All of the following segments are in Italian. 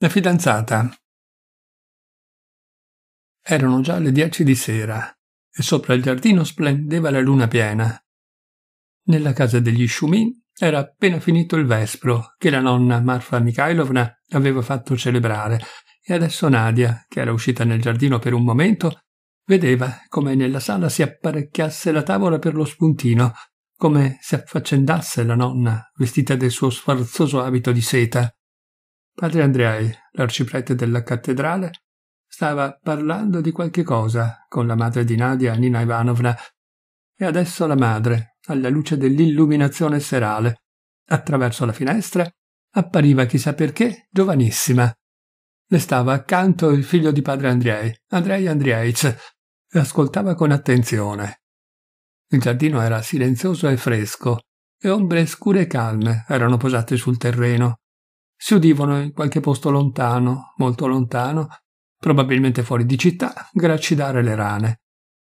La fidanzata. Erano già le dieci di sera e sopra il giardino splendeva la luna piena. Nella casa degli Sciumin era appena finito il vespro che la nonna Marfa Mikhailovna aveva fatto celebrare e adesso Nadia, che era uscita nel giardino per un momento, vedeva come nella sala si apparecchiasse la tavola per lo spuntino, come si affaccendasse la nonna vestita del suo sfarzoso abito di seta Padre Andreai, l'arciprete della cattedrale, stava parlando di qualche cosa con la madre di Nadia, Nina Ivanovna, e adesso la madre, alla luce dell'illuminazione serale, attraverso la finestra, appariva chissà perché giovanissima. Le stava accanto il figlio di padre Andrei, Andrei Andreic, e ascoltava con attenzione. Il giardino era silenzioso e fresco, e ombre scure e calme erano posate sul terreno, si udivano in qualche posto lontano, molto lontano, probabilmente fuori di città, gracidare le rane.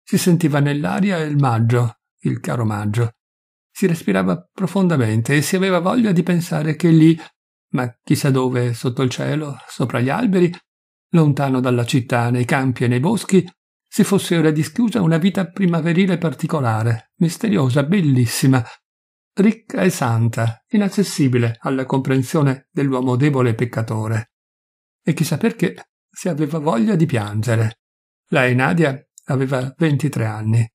Si sentiva nell'aria il maggio, il caro maggio. Si respirava profondamente e si aveva voglia di pensare che lì, ma chissà dove, sotto il cielo, sopra gli alberi, lontano dalla città, nei campi e nei boschi, si fosse ora dischiusa una vita primaverile particolare, misteriosa, bellissima, ricca e santa, inaccessibile alla comprensione dell'uomo debole e peccatore. E chissà perché se aveva voglia di piangere. Lei, Nadia, aveva 23 anni.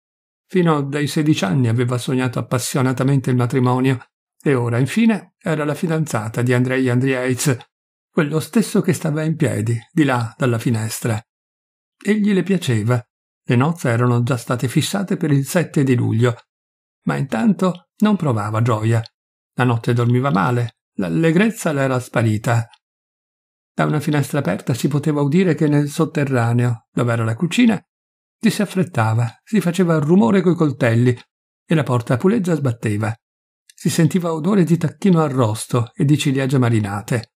Fino dai 16 anni aveva sognato appassionatamente il matrimonio e ora, infine, era la fidanzata di Andrei Andriez, quello stesso che stava in piedi, di là dalla finestra. Egli le piaceva. Le nozze erano già state fissate per il 7 di luglio ma intanto non provava gioia. La notte dormiva male, l'allegrezza le era sparita. Da una finestra aperta si poteva udire che nel sotterraneo, dove era la cucina, ci si affrettava, si faceva rumore coi coltelli e la porta a puleggia sbatteva. Si sentiva odore di tacchino arrosto e di ciliegie marinate.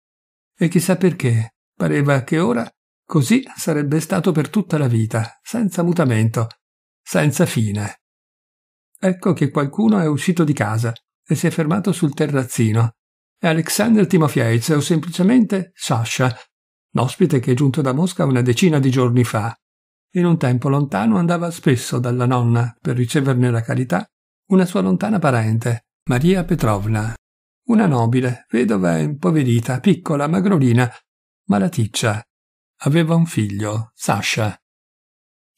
E chissà perché, pareva che ora così sarebbe stato per tutta la vita, senza mutamento, senza fine ecco che qualcuno è uscito di casa e si è fermato sul terrazzino. È Alexander Timofeitz o semplicemente Sasha, l'ospite che è giunto da Mosca una decina di giorni fa. In un tempo lontano andava spesso dalla nonna per riceverne la carità una sua lontana parente, Maria Petrovna, una nobile, vedova e impoverita, piccola, magrolina, malaticcia. Aveva un figlio, Sasha,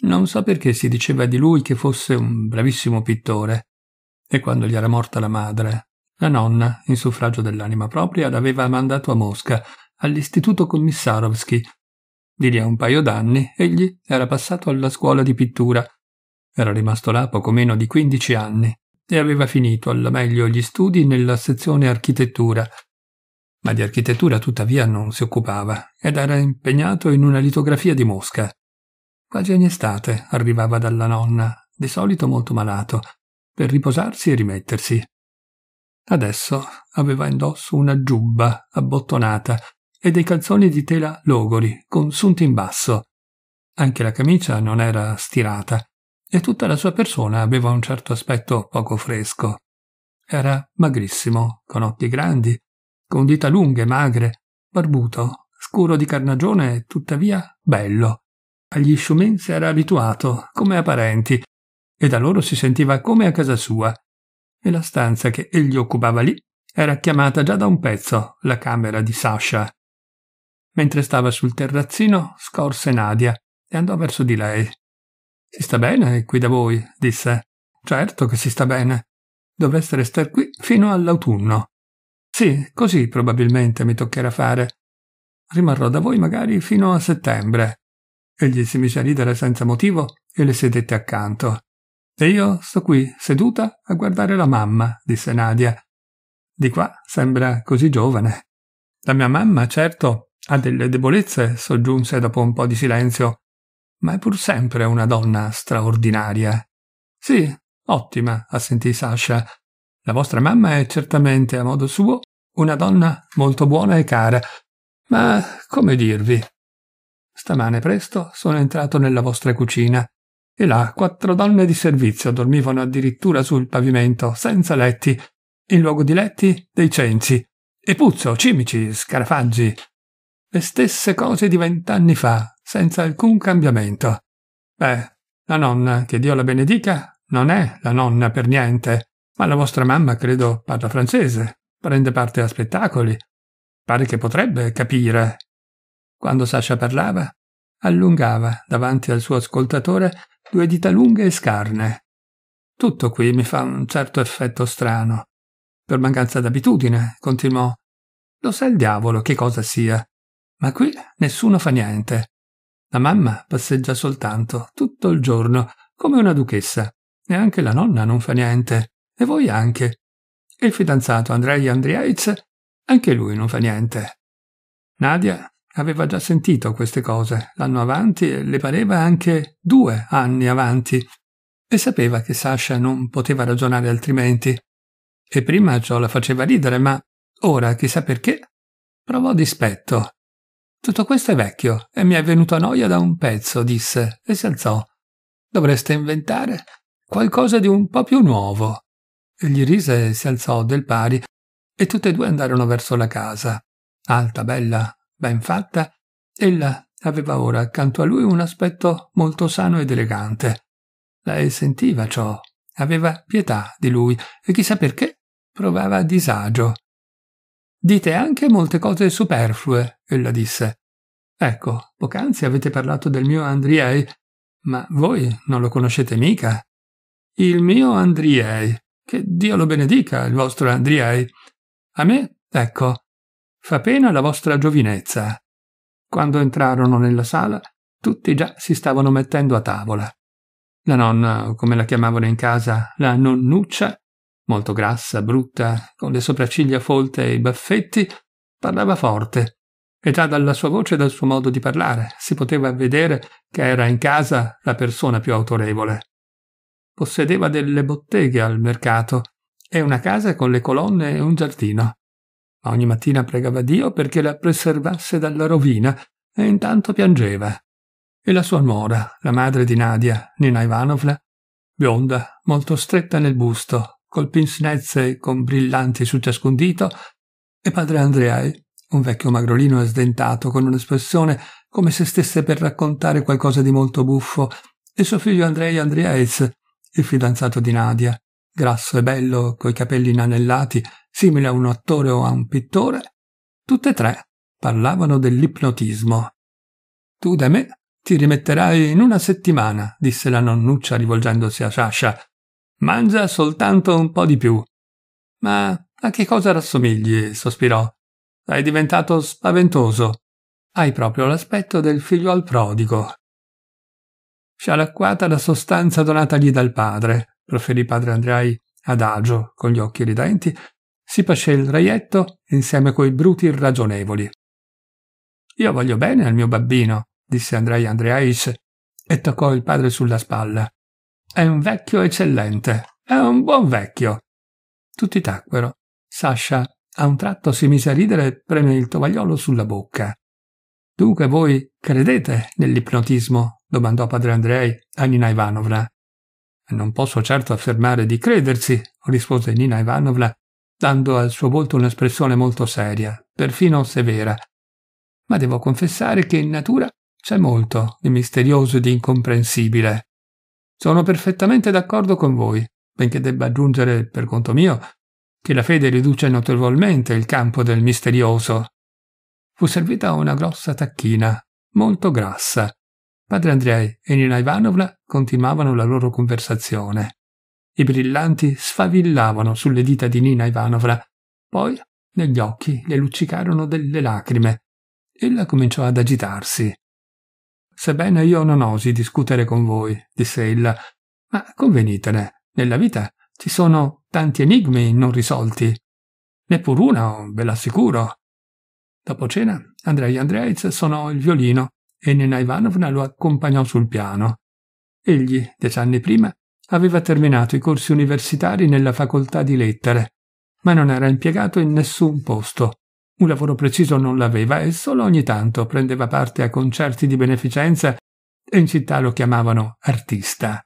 non so perché si diceva di lui che fosse un bravissimo pittore. E quando gli era morta la madre, la nonna, in suffragio dell'anima propria, l'aveva mandato a Mosca, all'istituto Komissarovski. Di lì a un paio d'anni egli era passato alla scuola di pittura. Era rimasto là poco meno di quindici anni e aveva finito alla meglio gli studi nella sezione architettura. Ma di architettura tuttavia non si occupava ed era impegnato in una litografia di Mosca. Quasi ogni estate arrivava dalla nonna, di solito molto malato, per riposarsi e rimettersi. Adesso aveva indosso una giubba abbottonata e dei calzoni di tela logori, consunti in basso. Anche la camicia non era stirata e tutta la sua persona aveva un certo aspetto poco fresco. Era magrissimo, con occhi grandi, con dita lunghe, magre, barbuto, scuro di carnagione e tuttavia bello. Agli si era abituato, come a parenti, e da loro si sentiva come a casa sua. E la stanza che egli occupava lì era chiamata già da un pezzo la camera di Sasha. Mentre stava sul terrazzino, scorse Nadia e andò verso di lei. Si sta bene qui da voi, disse. Certo che si sta bene. Dovreste restare qui fino all'autunno. Sì, così probabilmente mi toccherà fare. Rimarrò da voi magari fino a settembre. Egli si mise a ridere senza motivo e le sedette accanto. E io sto qui, seduta, a guardare la mamma, disse Nadia. Di qua sembra così giovane. La mia mamma, certo, ha delle debolezze, soggiunse dopo un po' di silenzio, ma è pur sempre una donna straordinaria. Sì, ottima, assentì Sasha. La vostra mamma è certamente, a modo suo, una donna molto buona e cara. Ma come dirvi? Stamane presto sono entrato nella vostra cucina e là quattro donne di servizio dormivano addirittura sul pavimento, senza letti, in luogo di letti dei cenci, e puzzo, cimici, scarafaggi. Le stesse cose di vent'anni fa, senza alcun cambiamento. Beh, la nonna, che Dio la benedica, non è la nonna per niente, ma la vostra mamma, credo, parla francese, prende parte a spettacoli. Pare che potrebbe capire. Quando Sasha parlava, Allungava, davanti al suo ascoltatore, due dita lunghe e scarne. Tutto qui mi fa un certo effetto strano. Per mancanza d'abitudine, continuò. Lo sa il diavolo che cosa sia. Ma qui nessuno fa niente. La mamma passeggia soltanto, tutto il giorno, come una duchessa. E anche la nonna non fa niente. E voi anche. E il fidanzato Andrei Andriaiz, anche lui non fa niente. Nadia aveva già sentito queste cose l'anno avanti e le pareva anche due anni avanti e sapeva che Sasha non poteva ragionare altrimenti. E prima ciò la faceva ridere, ma ora, chissà perché, provò dispetto. Tutto questo è vecchio e mi è venuto a noia da un pezzo, disse, e si alzò. Dovreste inventare qualcosa di un po' più nuovo. E gli rise e si alzò del pari, e tutte e due andarono verso la casa, alta, bella, ben fatta, ella aveva ora accanto a lui un aspetto molto sano ed elegante. Lei sentiva ciò, aveva pietà di lui e chissà perché provava disagio. Dite anche molte cose superflue, ella disse. Ecco, poc'anzi avete parlato del mio Andriei, ma voi non lo conoscete mica. Il mio Andriei, che Dio lo benedica, il vostro Andriei. A me, ecco, Fa pena la vostra giovinezza. Quando entrarono nella sala, tutti già si stavano mettendo a tavola. La nonna, come la chiamavano in casa, la nonnuccia, molto grassa, brutta, con le sopracciglia folte e i baffetti, parlava forte, e già dalla sua voce e dal suo modo di parlare si poteva vedere che era in casa la persona più autorevole. Possedeva delle botteghe al mercato e una casa con le colonne e un giardino ma ogni mattina pregava Dio perché la preservasse dalla rovina e intanto piangeva. E la sua nuora, la madre di Nadia, Nina Ivanovna, bionda, molto stretta nel busto, col e con brillanti su ciascun dito, e padre Andreai, un vecchio magrolino e sdentato con un'espressione come se stesse per raccontare qualcosa di molto buffo, e suo figlio Andrei Andreais, il fidanzato di Nadia, grasso e bello, coi capelli inanellati simile a un attore o a un pittore, tutte e tre parlavano dell'ipnotismo. Tu da me ti rimetterai in una settimana, disse la nonnuccia rivolgendosi a Sasha. Mangia soltanto un po' di più. Ma a che cosa rassomigli? sospirò. Sei diventato spaventoso. Hai proprio l'aspetto del figlio al prodigo. Scialacquata la sostanza donatagli dal padre, proferì padre Andrei adagio, con gli occhi ridenti, si pascè il reietto insieme coi bruti irragionevoli. Io voglio bene al mio babbino, disse Andrei Andreais e toccò il padre sulla spalla. È un vecchio eccellente, è un buon vecchio. Tutti tacquero. Sasha a un tratto si mise a ridere e preme il tovagliolo sulla bocca. Dunque voi credete nell'ipnotismo? domandò padre Andrei a Nina Ivanovna. Non posso certo affermare di credersi, rispose Nina Ivanovna dando al suo volto un'espressione molto seria, perfino severa. Ma devo confessare che in natura c'è molto di misterioso e di incomprensibile. Sono perfettamente d'accordo con voi, benché debba aggiungere, per conto mio, che la fede riduce notevolmente il campo del misterioso. Fu servita una grossa tacchina, molto grassa. Padre Andrei e Nina Ivanovna continuavano la loro conversazione. I brillanti sfavillavano sulle dita di Nina Ivanovna. Poi negli occhi le luccicarono delle lacrime. Ella cominciò ad agitarsi. Sebbene io non osi discutere con voi, disse ella, ma convenitene, nella vita ci sono tanti enigmi non risolti. Neppur uno, ve l'assicuro. Dopo cena, Andrei Andreiz suonò il violino e Nina Ivanovna lo accompagnò sul piano. Egli, dieci anni prima, Aveva terminato i corsi universitari nella facoltà di lettere, ma non era impiegato in nessun posto. Un lavoro preciso non l'aveva e solo ogni tanto prendeva parte a concerti di beneficenza e in città lo chiamavano artista.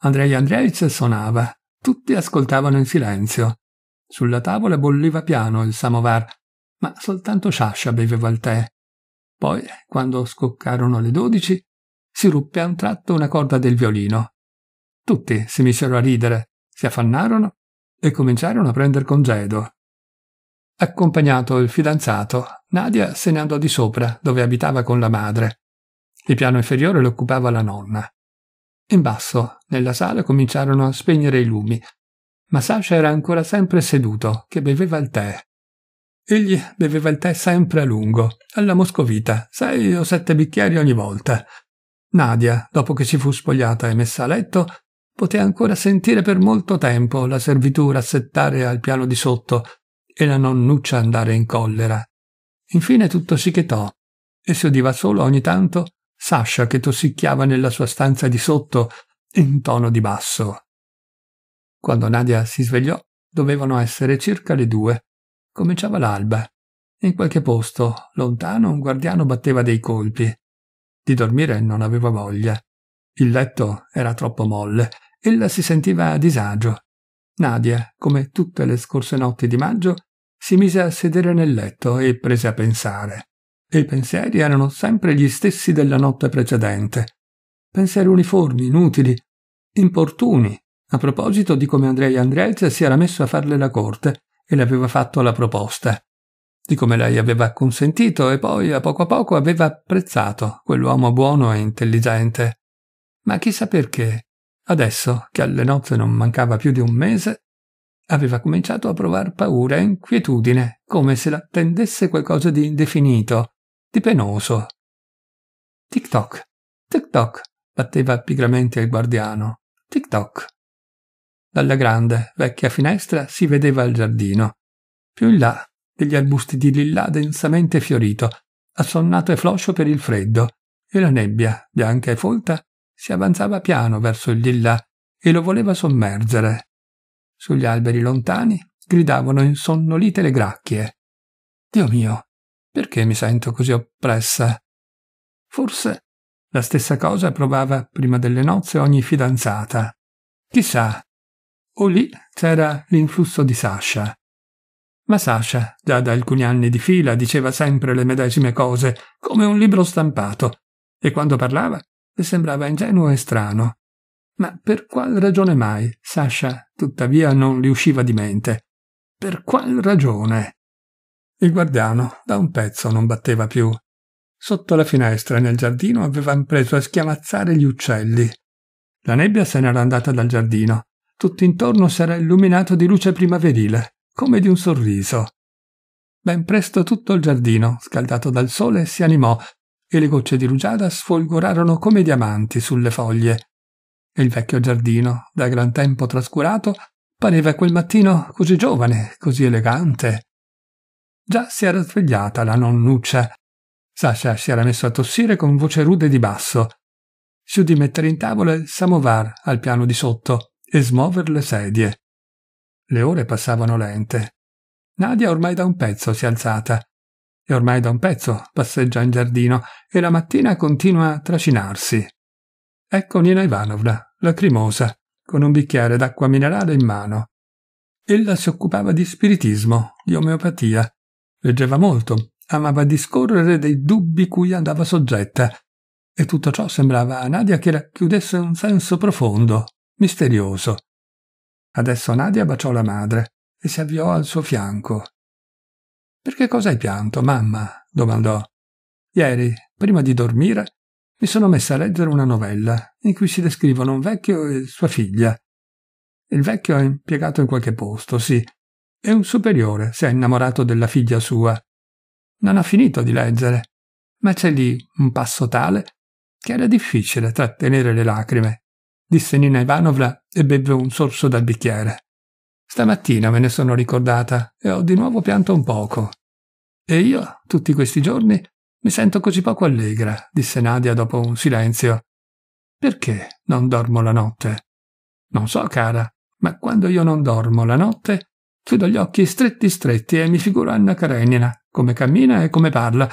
Andrei Andreic suonava, tutti ascoltavano in silenzio. Sulla tavola bolliva piano il samovar, ma soltanto Sasha beveva il tè. Poi, quando scoccarono le dodici, si ruppe a un tratto una corda del violino tutti si misero a ridere, si affannarono e cominciarono a prender congedo. Accompagnato il fidanzato, Nadia se ne andò di sopra, dove abitava con la madre. Il piano inferiore lo occupava la nonna. In basso, nella sala, cominciarono a spegnere i lumi, ma Sasha era ancora sempre seduto, che beveva il tè. Egli beveva il tè sempre a lungo, alla moscovita, sei o sette bicchieri ogni volta. Nadia, dopo che si fu spogliata e messa a letto, poté ancora sentire per molto tempo la servitù rassettare al piano di sotto e la nonnuccia andare in collera. Infine tutto si chetò e si udiva solo ogni tanto Sasha che tossicchiava nella sua stanza di sotto in tono di basso. Quando Nadia si svegliò dovevano essere circa le due. Cominciava l'alba. In qualche posto, lontano, un guardiano batteva dei colpi. Di dormire non aveva voglia. Il letto era troppo molle ella si sentiva a disagio. Nadia, come tutte le scorse notti di maggio, si mise a sedere nel letto e prese a pensare. E i pensieri erano sempre gli stessi della notte precedente. Pensieri uniformi, inutili, importuni, a proposito di come Andrei Andrez si era messo a farle la corte e le aveva fatto la proposta, di come lei aveva consentito e poi a poco a poco aveva apprezzato quell'uomo buono e intelligente. Ma chissà perché, Adesso che alle nozze non mancava più di un mese, aveva cominciato a provare paura e inquietudine, come se l'attendesse qualcosa di indefinito, di penoso. Tic-toc, tic-toc, batteva pigramente il guardiano. Tic-toc. Dalla grande, vecchia finestra si vedeva il giardino. Più in là, degli arbusti di lillà densamente fiorito, assonnato e floscio per il freddo, e la nebbia, bianca e folta, si avanzava piano verso il Lilla e lo voleva sommergere. Sugli alberi lontani gridavano insonnolite le gracchie. Dio mio, perché mi sento così oppressa? Forse la stessa cosa provava prima delle nozze ogni fidanzata. Chissà, o lì c'era l'influsso di Sasha. Ma Sasha, già da alcuni anni di fila, diceva sempre le medesime cose, come un libro stampato, e quando parlava le sembrava ingenuo e strano. Ma per qual ragione mai Sasha, tuttavia, non gli usciva di mente? Per qual ragione? Il guardiano da un pezzo non batteva più. Sotto la finestra nel giardino avevano preso a schiamazzare gli uccelli. La nebbia se n'era andata dal giardino. Tutto intorno s'era illuminato di luce primaverile, come di un sorriso. Ben presto tutto il giardino, scaldato dal sole, si animò e le gocce di rugiada sfolgorarono come diamanti sulle foglie. E il vecchio giardino, da gran tempo trascurato, pareva quel mattino così giovane, così elegante. Già si era svegliata la nonnuccia. Sasha si era messo a tossire con voce rude di basso. Si udì mettere in tavola il samovar al piano di sotto e smuover le sedie. Le ore passavano lente. Nadia ormai da un pezzo si è alzata e ormai da un pezzo, passeggia in giardino e la mattina continua a trascinarsi. Ecco Nina Ivanovna, lacrimosa, con un bicchiere d'acqua minerale in mano. Ella si occupava di spiritismo, di omeopatia. Leggeva molto, amava discorrere dei dubbi cui andava soggetta, e tutto ciò sembrava a Nadia che racchiudesse un senso profondo, misterioso. Adesso Nadia baciò la madre e si avviò al suo fianco. Perché cosa hai pianto, mamma? domandò. Ieri, prima di dormire, mi sono messa a leggere una novella in cui si descrivono un vecchio e sua figlia. Il vecchio è impiegato in qualche posto, sì. e un superiore, si è innamorato della figlia sua. Non ha finito di leggere, ma c'è lì un passo tale che era difficile trattenere le lacrime, disse Nina Ivanovna e beve un sorso dal bicchiere. Stamattina me ne sono ricordata e ho di nuovo pianto un poco. E io, tutti questi giorni, mi sento così poco allegra, disse Nadia dopo un silenzio. Perché non dormo la notte? Non so, cara, ma quando io non dormo la notte, chiudo gli occhi stretti stretti e mi figuro Anna Karenina, come cammina e come parla,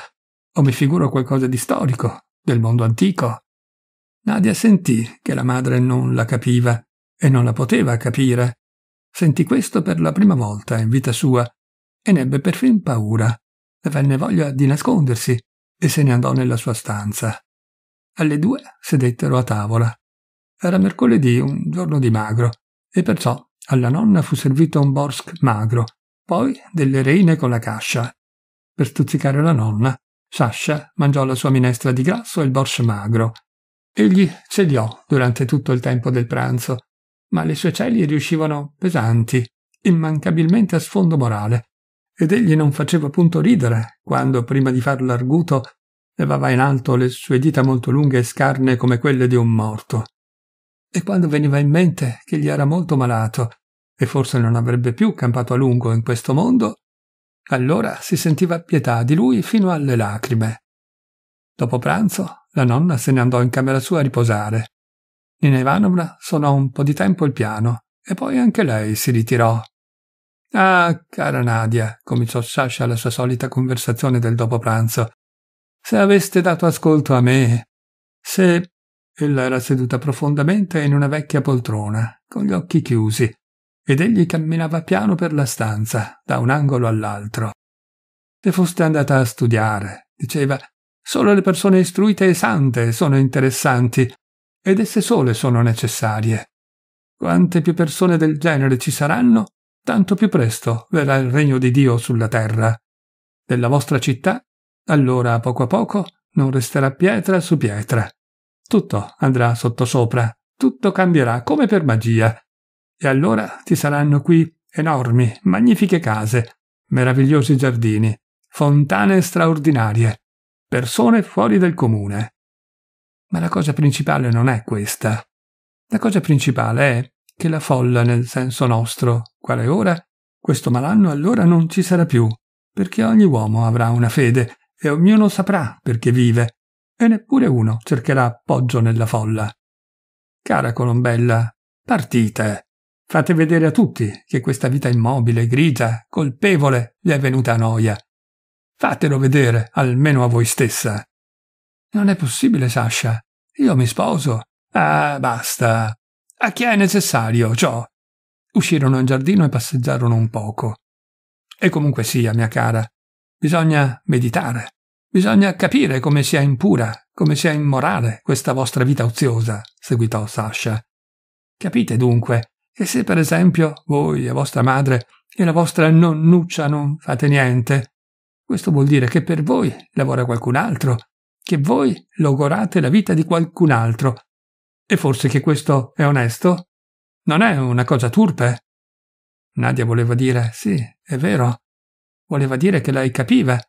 o mi figuro qualcosa di storico, del mondo antico. Nadia sentì che la madre non la capiva e non la poteva capire, Sentì questo per la prima volta in vita sua e ne ebbe perfin paura. Le venne voglia di nascondersi e se ne andò nella sua stanza. Alle due sedettero a tavola. Era mercoledì, un giorno di magro, e perciò alla nonna fu servito un borsk magro, poi delle reine con la cascia. Per stuzzicare la nonna, Sasha mangiò la sua minestra di grasso e il borsch magro. Egli ce durante tutto il tempo del pranzo ma le sue celie riuscivano pesanti, immancabilmente a sfondo morale, ed egli non faceva punto ridere quando, prima di far l'arguto, levava in alto le sue dita molto lunghe e scarne come quelle di un morto. E quando veniva in mente che gli era molto malato e forse non avrebbe più campato a lungo in questo mondo, allora si sentiva pietà di lui fino alle lacrime. Dopo pranzo, la nonna se ne andò in camera sua a riposare Nina Ivanovna suonò un po' di tempo il piano e poi anche lei si ritirò. Ah, cara Nadia, cominciò Sasha la sua solita conversazione del dopo pranzo, se aveste dato ascolto a me, se... Ella era seduta profondamente in una vecchia poltrona, con gli occhi chiusi, ed egli camminava piano per la stanza, da un angolo all'altro. Se foste andata a studiare, diceva, solo le persone istruite e sante sono interessanti, ed esse sole sono necessarie. Quante più persone del genere ci saranno, tanto più presto verrà il regno di Dio sulla terra. Della vostra città, allora a poco a poco, non resterà pietra su pietra. Tutto andrà sottosopra, tutto cambierà come per magia. E allora ci saranno qui enormi, magnifiche case, meravigliosi giardini, fontane straordinarie, persone fuori del comune. Ma la cosa principale non è questa. La cosa principale è che la folla, nel senso nostro, quale ora, questo malanno allora non ci sarà più, perché ogni uomo avrà una fede e ognuno saprà perché vive, e neppure uno cercherà appoggio nella folla. Cara Colombella, partite. Fate vedere a tutti che questa vita immobile, grigia, colpevole vi è venuta a noia. Fatelo vedere almeno a voi stessa. Non è possibile, Sasha. Io mi sposo. Ah, basta. A chi è necessario, ciò. Uscirono in giardino e passeggiarono un poco. E comunque sia, mia cara, bisogna meditare. Bisogna capire come sia impura, come sia immorale questa vostra vita oziosa, seguitò Sasha. Capite dunque che se per esempio voi e vostra madre e la vostra nonnuccia non fate niente, questo vuol dire che per voi lavora qualcun altro che voi logorate la vita di qualcun altro. E forse che questo è onesto? Non è una cosa turpe? Nadia voleva dire sì, è vero. Voleva dire che lei capiva,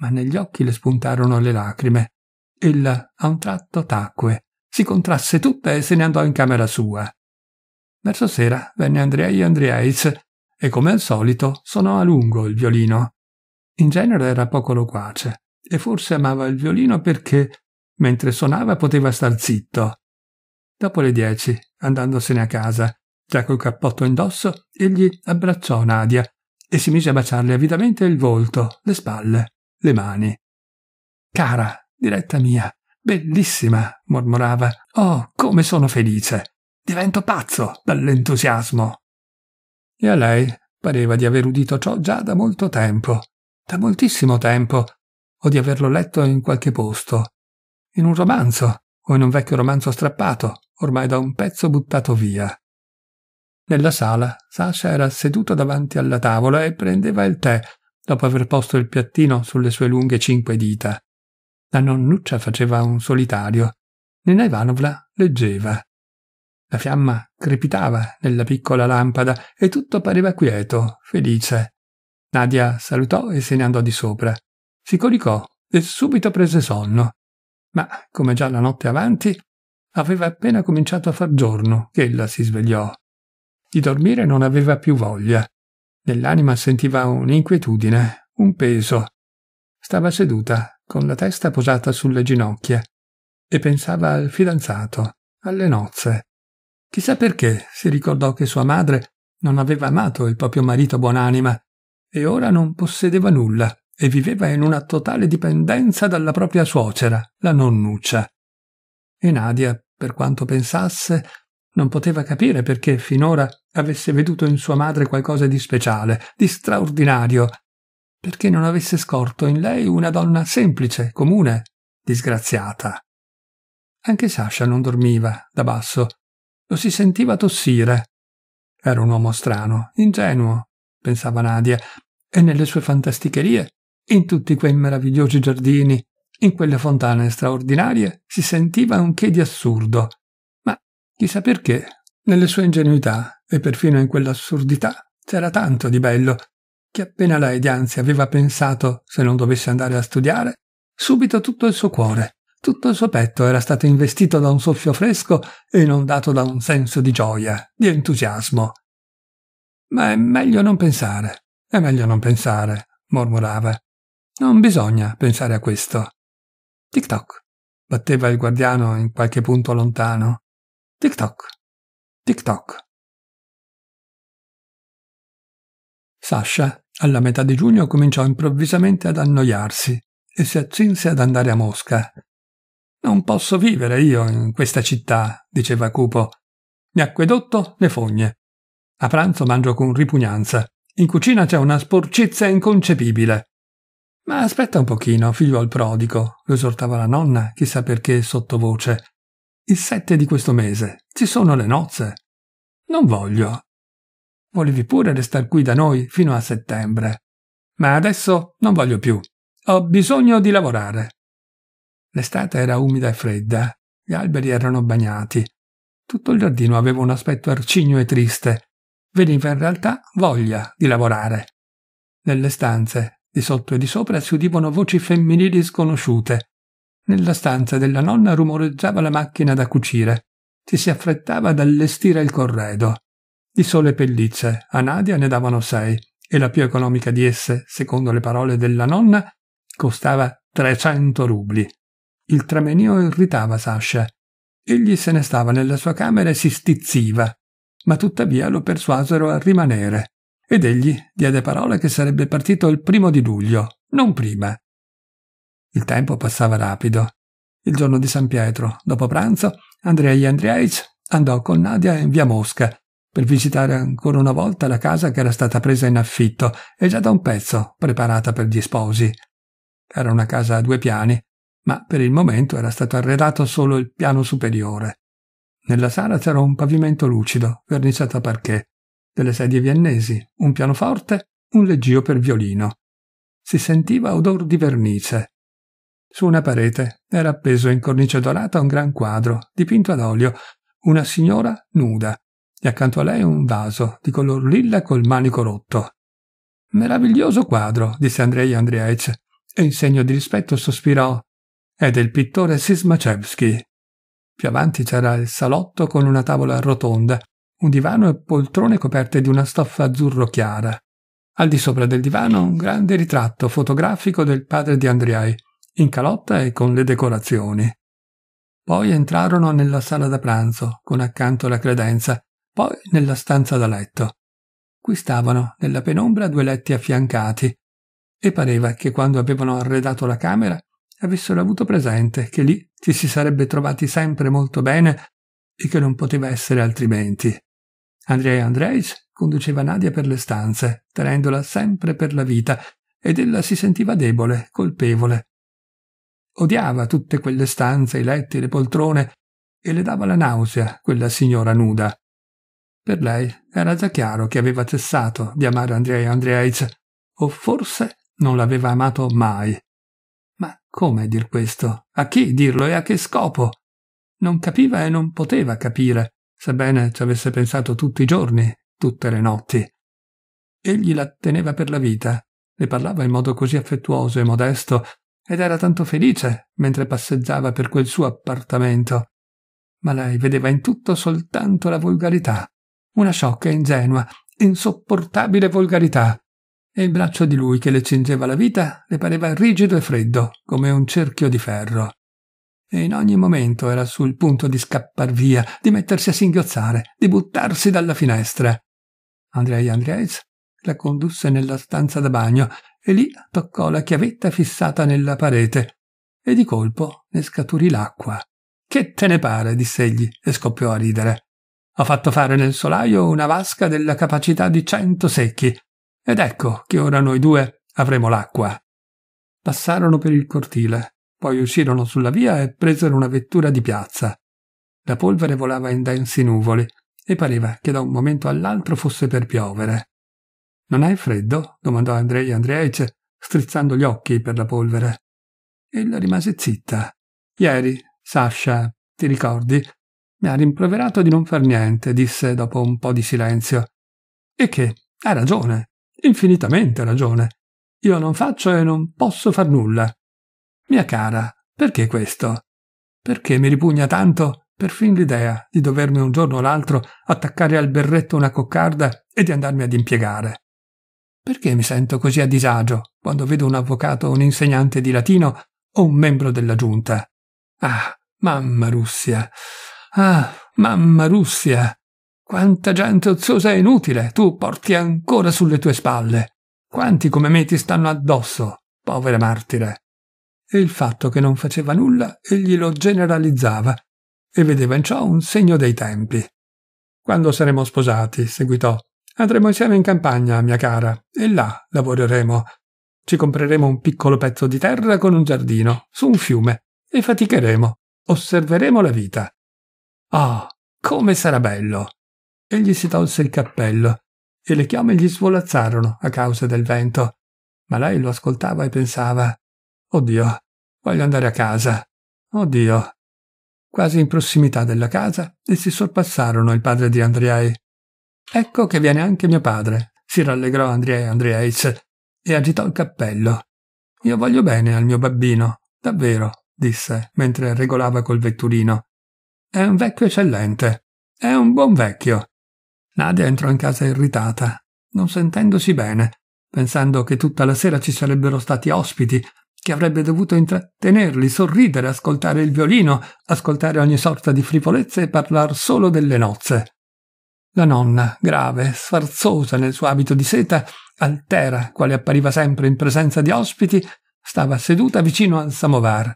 ma negli occhi le spuntarono le lacrime. Ella a un tratto tacque, si contrasse tutta e se ne andò in camera sua. Verso sera venne Andrei Andreais e come al solito suonò a lungo il violino. In genere era poco loquace, e forse amava il violino perché, mentre suonava, poteva star zitto. Dopo le dieci, andandosene a casa, già col cappotto indosso, egli abbracciò Nadia e si mise a baciarle avidamente il volto, le spalle, le mani. Cara, diretta mia, bellissima, mormorava. Oh, come sono felice! Divento pazzo dall'entusiasmo! E a lei pareva di aver udito ciò già da molto tempo, da moltissimo tempo, o di averlo letto in qualche posto, in un romanzo o in un vecchio romanzo strappato, ormai da un pezzo buttato via. Nella sala, Sasha era seduto davanti alla tavola e prendeva il tè, dopo aver posto il piattino sulle sue lunghe cinque dita. La nonnuccia faceva un solitario. Nina Ivanovna leggeva. La fiamma crepitava nella piccola lampada e tutto pareva quieto, felice. Nadia salutò e se ne andò di sopra. Si coricò e subito prese sonno. Ma, come già la notte avanti, aveva appena cominciato a far giorno che ella si svegliò. Di dormire non aveva più voglia. Nell'anima sentiva un'inquietudine, un peso. Stava seduta, con la testa posata sulle ginocchia, e pensava al fidanzato, alle nozze. Chissà perché si ricordò che sua madre non aveva amato il proprio marito buonanima e ora non possedeva nulla e viveva in una totale dipendenza dalla propria suocera, la nonnuccia. E Nadia, per quanto pensasse, non poteva capire perché finora avesse veduto in sua madre qualcosa di speciale, di straordinario, perché non avesse scorto in lei una donna semplice, comune, disgraziata. Anche Sasha non dormiva, da basso. Lo si sentiva tossire. Era un uomo strano, ingenuo, pensava Nadia, e nelle sue fantasticherie in tutti quei meravigliosi giardini, in quelle fontane straordinarie, si sentiva un che di assurdo. Ma chissà perché, nelle sue ingenuità e perfino in quell'assurdità c'era tanto di bello che appena lei dianzi aveva pensato se non dovesse andare a studiare, subito tutto il suo cuore, tutto il suo petto era stato investito da un soffio fresco e inondato da un senso di gioia, di entusiasmo. Ma è meglio non pensare, è meglio non pensare, mormorava. Non bisogna pensare a questo. Tic-toc. Batteva il guardiano in qualche punto lontano. Tic-toc. Tic-toc. Sasha, alla metà di giugno, cominciò improvvisamente ad annoiarsi e si accinse ad andare a Mosca. Non posso vivere io in questa città, diceva cupo. Né acquedotto né fogne. A pranzo mangio con ripugnanza. In cucina c'è una sporcizia inconcepibile. Ma aspetta un pochino, figliuol prodigo, lo esortava la nonna, chissà perché sottovoce. Il 7 di questo mese ci sono le nozze. Non voglio. Volevi pure restare qui da noi fino a settembre. Ma adesso non voglio più. Ho bisogno di lavorare. L'estate era umida e fredda, gli alberi erano bagnati. Tutto il giardino aveva un aspetto arcigno e triste. Veniva in realtà voglia di lavorare. Nelle stanze di sotto e di sopra si udivano voci femminili sconosciute. Nella stanza della nonna rumoreggiava la macchina da cucire. Ci si affrettava ad allestire il corredo. Di sole pellicce a Nadia ne davano sei e la più economica di esse, secondo le parole della nonna, costava 300 rubli. Il tramenio irritava Sasha. Egli se ne stava nella sua camera e si stizziva, ma tuttavia lo persuasero a rimanere ed egli diede parola che sarebbe partito il primo di luglio, non prima. Il tempo passava rapido. Il giorno di San Pietro, dopo pranzo, Andrei Andreic andò con Nadia in via Mosca per visitare ancora una volta la casa che era stata presa in affitto e già da un pezzo preparata per gli sposi. Era una casa a due piani, ma per il momento era stato arredato solo il piano superiore. Nella sala c'era un pavimento lucido, verniciato a parquet, delle sedie viennesi, un pianoforte, un leggio per violino. Si sentiva odor di vernice. Su una parete era appeso in cornice dorata un gran quadro, dipinto ad olio, una signora nuda, e accanto a lei un vaso di color lilla col manico rotto. Meraviglioso quadro, disse Andrei Andreaec, e in segno di rispetto sospirò. È del pittore Sismacevsky. Più avanti c'era il salotto con una tavola rotonda un divano e poltrone coperte di una stoffa azzurro chiara. Al di sopra del divano un grande ritratto fotografico del padre di Andriai, in calotta e con le decorazioni. Poi entrarono nella sala da pranzo, con accanto la credenza, poi nella stanza da letto. Qui stavano, nella penombra, due letti affiancati, e pareva che quando avevano arredato la camera avessero avuto presente che lì ci si sarebbe trovati sempre molto bene e che non poteva essere altrimenti. Andrei Andreis conduceva Nadia per le stanze, tenendola sempre per la vita, ed ella si sentiva debole, colpevole. Odiava tutte quelle stanze, i letti, le poltrone, e le dava la nausea quella signora nuda. Per lei era già chiaro che aveva cessato di amare Andrei Andreis, o forse non l'aveva amato mai. Ma come dir questo? A chi dirlo e a che scopo? Non capiva e non poteva capire sebbene ci avesse pensato tutti i giorni, tutte le notti. Egli la teneva per la vita, le parlava in modo così affettuoso e modesto, ed era tanto felice mentre passeggiava per quel suo appartamento. Ma lei vedeva in tutto soltanto la volgarità, una sciocca e ingenua, insopportabile volgarità, e il braccio di lui che le cingeva la vita le pareva rigido e freddo, come un cerchio di ferro e in ogni momento era sul punto di scappar via, di mettersi a singhiozzare, di buttarsi dalla finestra. Andrei Andreis la condusse nella stanza da bagno e lì toccò la chiavetta fissata nella parete e di colpo ne scaturì l'acqua. Che te ne pare? diss'egli e scoppiò a ridere. Ho fatto fare nel solaio una vasca della capacità di cento secchi ed ecco che ora noi due avremo l'acqua. Passarono per il cortile poi uscirono sulla via e presero una vettura di piazza. La polvere volava in densi nuvoli e pareva che da un momento all'altro fosse per piovere. Non hai freddo? domandò Andrei Andreevich, strizzando gli occhi per la polvere. Ella rimase zitta. Ieri, Sasha, ti ricordi? Mi ha rimproverato di non far niente, disse dopo un po' di silenzio. E che ha ragione, infinitamente ragione. Io non faccio e non posso far nulla. Mia cara, perché questo? Perché mi ripugna tanto perfin l'idea di dovermi un giorno o l'altro attaccare al berretto una coccarda e di andarmi ad impiegare. Perché mi sento così a disagio quando vedo un avvocato o un insegnante di latino o un membro della giunta? Ah, mamma Russia! Ah, mamma Russia! Quanta gente oziosa e inutile tu porti ancora sulle tue spalle! Quanti come me ti stanno addosso, povera martire! e il fatto che non faceva nulla egli lo generalizzava e vedeva in ciò un segno dei tempi. Quando saremo sposati, seguitò, andremo insieme in campagna, mia cara, e là lavoreremo. Ci compreremo un piccolo pezzo di terra con un giardino, su un fiume, e faticheremo, osserveremo la vita. Ah, oh, come sarà bello! Egli si tolse il cappello e le chiome gli svolazzarono a causa del vento, ma lei lo ascoltava e pensava Oddio, voglio andare a casa. Oddio. Quasi in prossimità della casa essi sorpassarono il padre di Andriei. Ecco che viene anche mio padre, si rallegrò Andriei Andrieis e agitò il cappello. Io voglio bene al mio babbino, davvero, disse, mentre regolava col vetturino. È un vecchio eccellente. È un buon vecchio. Nadia entrò in casa irritata, non sentendosi bene, pensando che tutta la sera ci sarebbero stati ospiti che avrebbe dovuto intrattenerli, sorridere, ascoltare il violino, ascoltare ogni sorta di frivolezze e parlar solo delle nozze. La nonna, grave, sfarzosa nel suo abito di seta, altera, quale appariva sempre in presenza di ospiti, stava seduta vicino al samovar.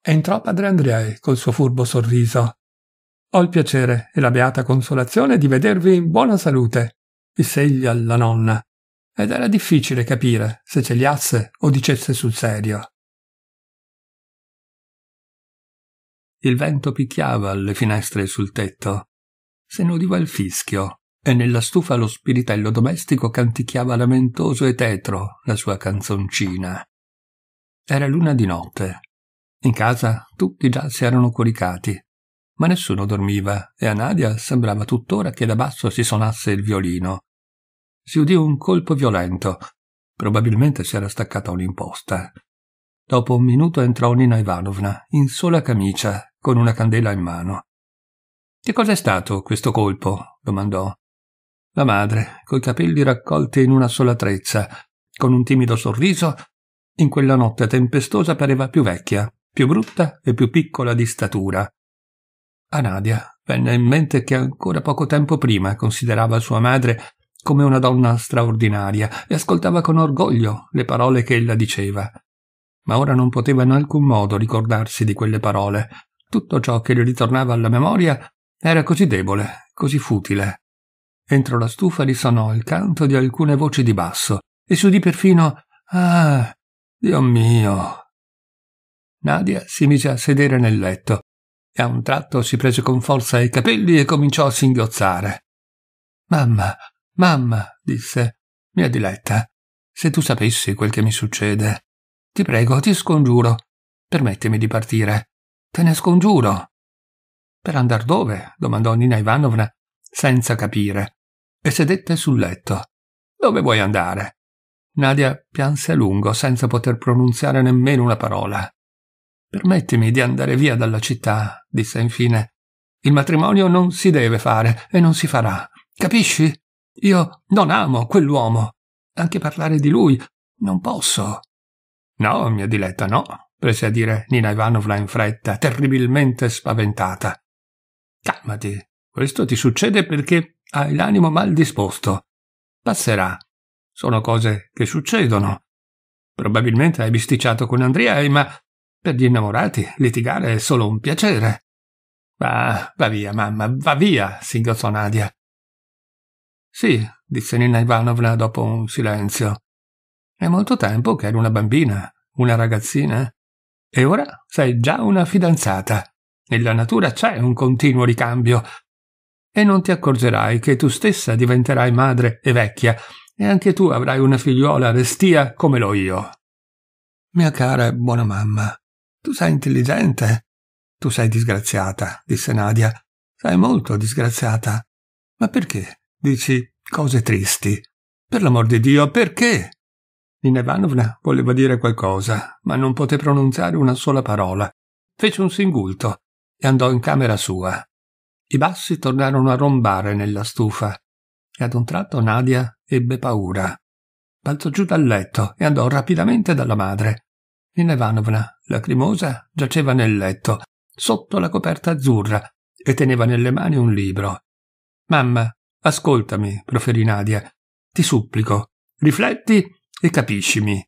Entrò padre Andrei col suo furbo sorriso. Ho il piacere e la beata consolazione di vedervi in buona salute, disse egli alla nonna ed era difficile capire se celiasse o dicesse sul serio. Il vento picchiava alle finestre sul tetto. Se ne udiva il fischio, e nella stufa lo spiritello domestico canticchiava lamentoso e tetro la sua canzoncina. Era luna di notte. In casa tutti già si erano coricati, ma nessuno dormiva e a Nadia sembrava tuttora che da basso si suonasse il violino, si udì un colpo violento. Probabilmente si era staccata un'imposta. Dopo un minuto entrò Nina Ivanovna, in sola camicia, con una candela in mano. Che cos'è stato questo colpo? domandò. La madre, coi capelli raccolti in una sola trezza, con un timido sorriso, in quella notte tempestosa pareva più vecchia, più brutta e più piccola di statura. A Nadia venne in mente che ancora poco tempo prima considerava sua madre come una donna straordinaria e ascoltava con orgoglio le parole che ella diceva. Ma ora non poteva in alcun modo ricordarsi di quelle parole. Tutto ciò che le ritornava alla memoria era così debole, così futile. Entro la stufa risonò il canto di alcune voci di basso e si udì perfino Ah, Dio mio. Nadia si mise a sedere nel letto e a un tratto si prese con forza i capelli e cominciò a singhiozzare. Mamma, Mamma, disse, mia diletta, se tu sapessi quel che mi succede. Ti prego, ti scongiuro, permettimi di partire. Te ne scongiuro. Per andar dove? domandò Nina Ivanovna, senza capire, e sedette sul letto. Dove vuoi andare? Nadia pianse a lungo, senza poter pronunziare nemmeno una parola. Permettimi di andare via dalla città, disse infine. Il matrimonio non si deve fare e non si farà. Capisci? Io non amo quell'uomo. Anche parlare di lui. Non posso. No, mia diletta, no, prese a dire Nina Ivanovna in fretta, terribilmente spaventata. Calmati, questo ti succede perché hai l'animo mal disposto. Passerà. Sono cose che succedono. Probabilmente hai bisticciato con Andrea, eh, ma per gli innamorati litigare è solo un piacere. Va, va via, mamma, va via, singhiozzò Nadia. Sì, disse Nina Ivanovna dopo un silenzio. È molto tempo che eri una bambina, una ragazzina. E ora sei già una fidanzata. Nella natura c'è un continuo ricambio. E non ti accorgerai che tu stessa diventerai madre e vecchia, e anche tu avrai una figliuola restia come l'ho io. Mia cara e buona mamma, tu sei intelligente. Tu sei disgraziata, disse Nadia. Sei molto disgraziata. Ma perché? Dici cose tristi. Per l'amor di Dio, perché? Nina Ivanovna voleva dire qualcosa, ma non poté pronunziare una sola parola. Fece un singulto e andò in camera sua. I bassi tornarono a rombare nella stufa e ad un tratto Nadia ebbe paura. Balzò giù dal letto e andò rapidamente dalla madre. Nina Ivanovna, lacrimosa, giaceva nel letto, sotto la coperta azzurra, e teneva nelle mani un libro. Mamma, Ascoltami, proferì Nadia. Ti supplico, rifletti e capiscimi.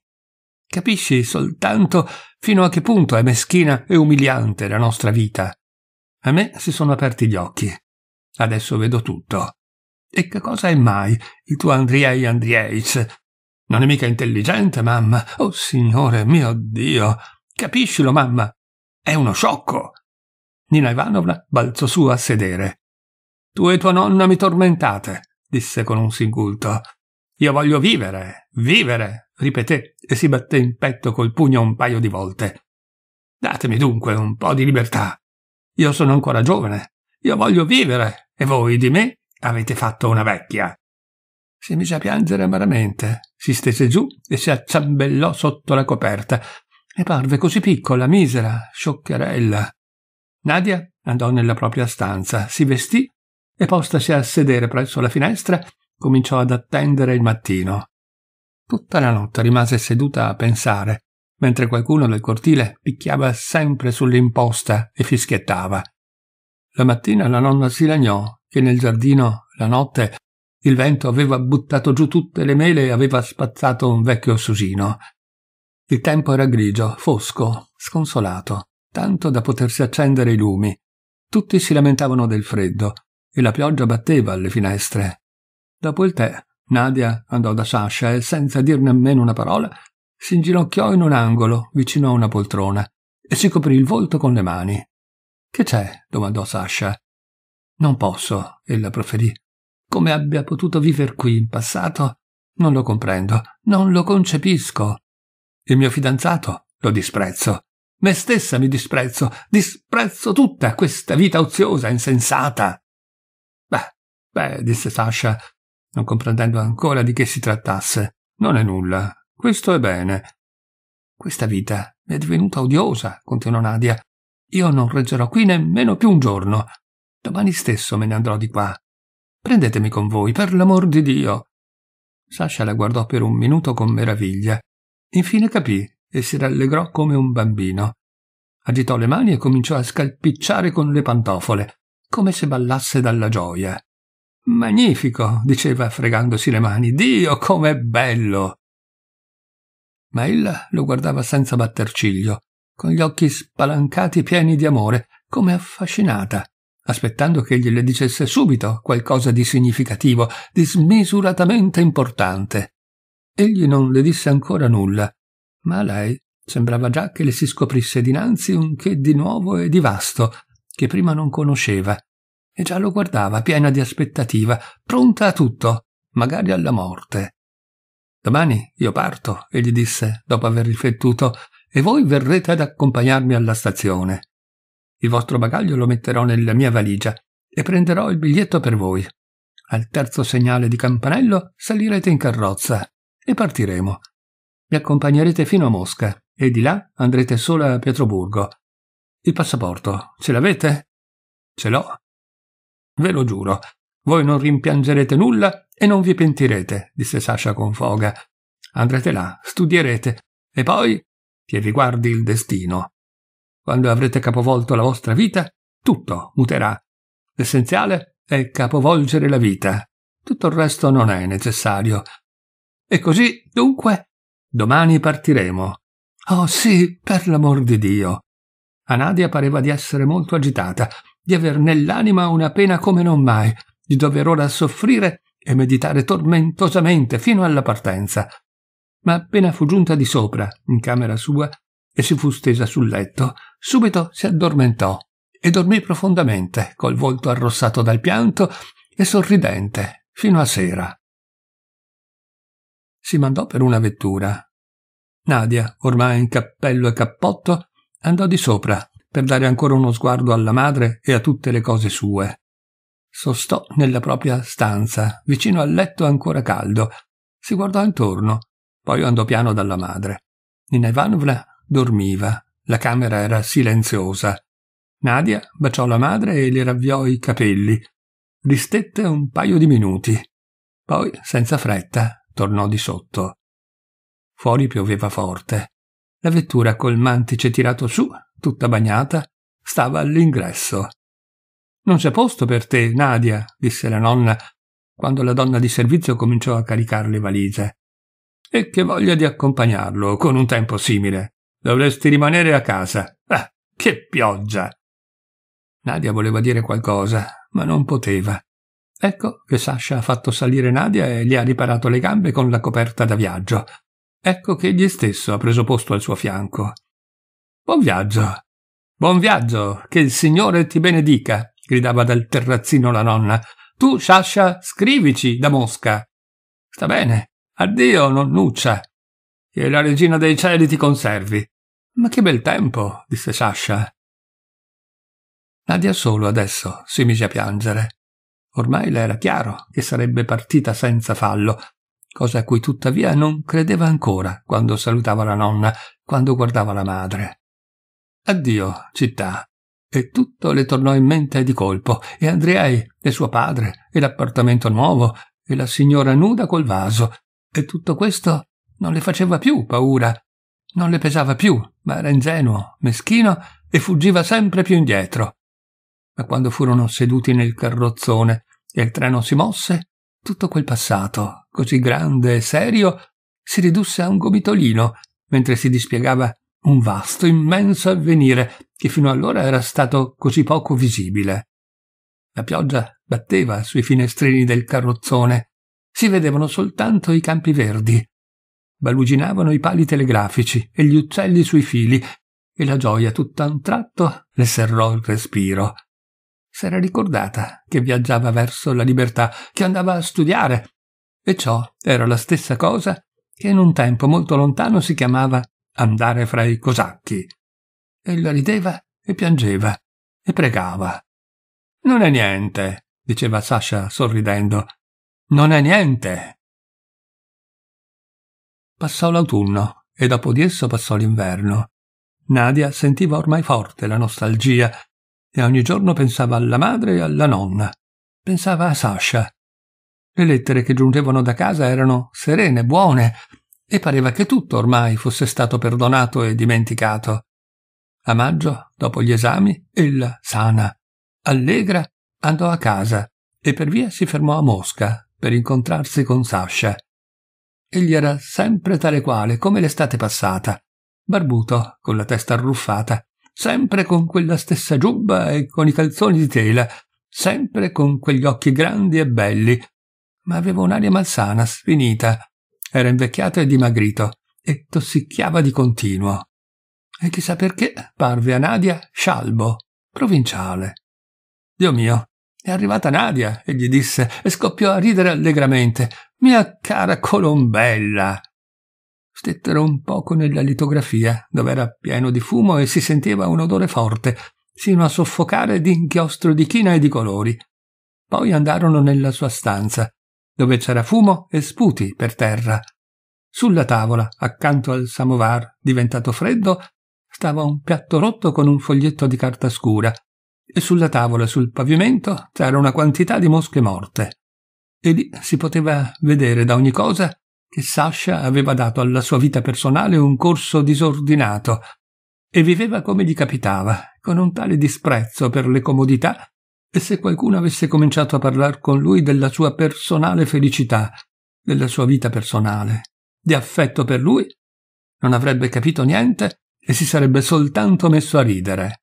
Capisci soltanto fino a che punto è meschina e umiliante la nostra vita. A me si sono aperti gli occhi. Adesso vedo tutto. E che cosa è mai il tuo Andriei Andrieich? Non è mica intelligente, mamma. Oh, signore, mio Dio. Capiscilo, mamma. È uno sciocco. Nina Ivanovna balzò su a sedere. Tu e tua nonna mi tormentate, disse con un singulto. Io voglio vivere, vivere, ripeté e si batté in petto col pugno un paio di volte. Datemi dunque un po' di libertà. Io sono ancora giovane, io voglio vivere e voi di me avete fatto una vecchia. Si mise a piangere amaramente, si stese giù e si acciambellò sotto la coperta. E parve così piccola, misera, scioccherella. Nadia andò nella propria stanza, si vestì e postasi a sedere presso la finestra cominciò ad attendere il mattino. Tutta la notte rimase seduta a pensare, mentre qualcuno del cortile picchiava sempre sull'imposta e fischiettava. La mattina la nonna si lagnò che nel giardino, la notte, il vento aveva buttato giù tutte le mele e aveva spazzato un vecchio susino. Il tempo era grigio, fosco, sconsolato, tanto da potersi accendere i lumi. Tutti si lamentavano del freddo, e la pioggia batteva alle finestre. Dopo il tè, Nadia andò da Sasha e, senza dir nemmeno una parola, si inginocchiò in un angolo vicino a una poltrona e si coprì il volto con le mani. Che c'è? domandò Sasha. Non posso, ella proferì. Come abbia potuto vivere qui in passato? Non lo comprendo, non lo concepisco. Il mio fidanzato lo disprezzo. Me stessa mi disprezzo, disprezzo tutta questa vita oziosa, insensata. Beh, disse Sasha, non comprendendo ancora di che si trattasse. Non è nulla. Questo è bene. Questa vita mi è divenuta odiosa, continuò Nadia. Io non reggerò qui nemmeno più un giorno. Domani stesso me ne andrò di qua. Prendetemi con voi, per l'amor di Dio. Sasha la guardò per un minuto con meraviglia. Infine capì e si rallegrò come un bambino. Agitò le mani e cominciò a scalpicciare con le pantofole, come se ballasse dalla gioia. Magnifico, diceva fregandosi le mani. Dio, com'è bello! Ma ella lo guardava senza batter ciglio, con gli occhi spalancati pieni di amore, come affascinata, aspettando che egli le dicesse subito qualcosa di significativo, di smisuratamente importante. Egli non le disse ancora nulla, ma a lei sembrava già che le si scoprisse dinanzi un che di nuovo e di vasto, che prima non conosceva, e già lo guardava piena di aspettativa, pronta a tutto, magari alla morte. Domani io parto, egli disse, dopo aver riflettuto, e voi verrete ad accompagnarmi alla stazione. Il vostro bagaglio lo metterò nella mia valigia e prenderò il biglietto per voi. Al terzo segnale di campanello salirete in carrozza e partiremo. Mi accompagnerete fino a Mosca e di là andrete solo a Pietroburgo. Il passaporto ce l'avete? Ce l'ho. Ve lo giuro, voi non rimpiangerete nulla e non vi pentirete, disse Sasha con foga. Andrete là, studierete e poi che vi guardi il destino. Quando avrete capovolto la vostra vita, tutto muterà. L'essenziale è capovolgere la vita. Tutto il resto non è necessario. E così, dunque, domani partiremo. Oh sì, per l'amor di Dio. A Nadia pareva di essere molto agitata, di aver nell'anima una pena come non mai, di dover ora soffrire e meditare tormentosamente fino alla partenza. Ma appena fu giunta di sopra, in camera sua, e si fu stesa sul letto, subito si addormentò e dormì profondamente, col volto arrossato dal pianto e sorridente, fino a sera. Si mandò per una vettura. Nadia, ormai in cappello e cappotto, andò di sopra per dare ancora uno sguardo alla madre e a tutte le cose sue. Sostò nella propria stanza, vicino al letto ancora caldo. Si guardò intorno, poi andò piano dalla madre. Nina Ivanovna dormiva, la camera era silenziosa. Nadia baciò la madre e le ravviò i capelli. Ristette un paio di minuti. Poi, senza fretta, tornò di sotto. Fuori pioveva forte. La vettura col mantice tirato su tutta bagnata, stava all'ingresso. Non c'è posto per te, Nadia, disse la nonna, quando la donna di servizio cominciò a caricare le valigie. E che voglia di accompagnarlo con un tempo simile. Dovresti rimanere a casa. Ah, che pioggia! Nadia voleva dire qualcosa, ma non poteva. Ecco che Sasha ha fatto salire Nadia e gli ha riparato le gambe con la coperta da viaggio. Ecco che egli stesso ha preso posto al suo fianco. Buon viaggio. Buon viaggio, che il Signore ti benedica, gridava dal terrazzino la nonna. Tu, Sciascia, scrivici da Mosca. Sta bene. Addio, nonnuccia. Che la regina dei cieli ti conservi. Ma che bel tempo, disse Sciascia. Nadia solo adesso si mise a piangere. Ormai le era chiaro che sarebbe partita senza fallo, cosa a cui tuttavia non credeva ancora quando salutava la nonna, quando guardava la madre. Addio, città. E tutto le tornò in mente di colpo, e Andrei, e suo padre, e l'appartamento nuovo, e la signora nuda col vaso, e tutto questo non le faceva più paura, non le pesava più, ma era ingenuo, meschino e fuggiva sempre più indietro. Ma quando furono seduti nel carrozzone e il treno si mosse, tutto quel passato, così grande e serio, si ridusse a un gomitolino mentre si dispiegava un vasto, immenso avvenire che fino allora era stato così poco visibile. La pioggia batteva sui finestrini del carrozzone, si vedevano soltanto i campi verdi, baluginavano i pali telegrafici e gli uccelli sui fili, e la gioia tutt'a un tratto le serrò il respiro. S'era ricordata che viaggiava verso la libertà, che andava a studiare, e ciò era la stessa cosa che in un tempo molto lontano si chiamava andare fra i cosacchi. Ella rideva e piangeva e pregava. Non è niente, diceva Sasha sorridendo. Non è niente. Passò l'autunno e dopo di esso passò l'inverno. Nadia sentiva ormai forte la nostalgia e ogni giorno pensava alla madre e alla nonna. Pensava a Sasha. Le lettere che giungevano da casa erano serene, buone, e pareva che tutto ormai fosse stato perdonato e dimenticato. A maggio, dopo gli esami, ella, sana, allegra, andò a casa e per via si fermò a Mosca per incontrarsi con Sasha. Egli era sempre tale quale, come l'estate passata, barbuto, con la testa arruffata, sempre con quella stessa giubba e con i calzoni di tela, sempre con quegli occhi grandi e belli, ma aveva un'aria malsana, sfinita, era invecchiato e dimagrito e tossicchiava di continuo. E chissà perché parve a Nadia scialbo, provinciale. Dio mio, è arrivata Nadia, egli disse, e scoppiò a ridere allegramente. Mia cara Colombella! Stettero un poco nella litografia, dove era pieno di fumo e si sentiva un odore forte, sino a soffocare d'inchiostro di china e di colori. Poi andarono nella sua stanza, dove c'era fumo e sputi per terra. Sulla tavola, accanto al samovar diventato freddo, stava un piatto rotto con un foglietto di carta scura e sulla tavola sul pavimento c'era una quantità di mosche morte. E lì si poteva vedere da ogni cosa che Sasha aveva dato alla sua vita personale un corso disordinato e viveva come gli capitava, con un tale disprezzo per le comodità e se qualcuno avesse cominciato a parlare con lui della sua personale felicità, della sua vita personale, di affetto per lui, non avrebbe capito niente e si sarebbe soltanto messo a ridere.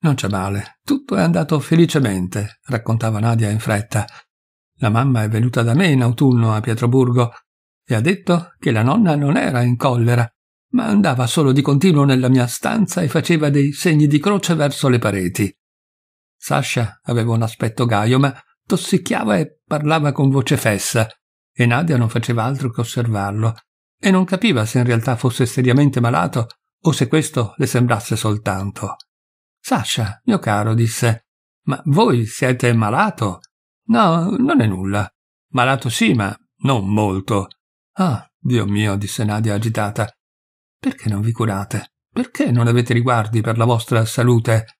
Non c'è male, tutto è andato felicemente, raccontava Nadia in fretta. La mamma è venuta da me in autunno a Pietroburgo e ha detto che la nonna non era in collera, ma andava solo di continuo nella mia stanza e faceva dei segni di croce verso le pareti. Sasha aveva un aspetto gaio, ma tossicchiava e parlava con voce fessa, e Nadia non faceva altro che osservarlo, e non capiva se in realtà fosse seriamente malato o se questo le sembrasse soltanto. Sasha, mio caro, disse, ma voi siete malato? No, non è nulla. Malato sì, ma non molto. Ah, Dio mio, disse Nadia agitata, perché non vi curate? Perché non avete riguardi per la vostra salute?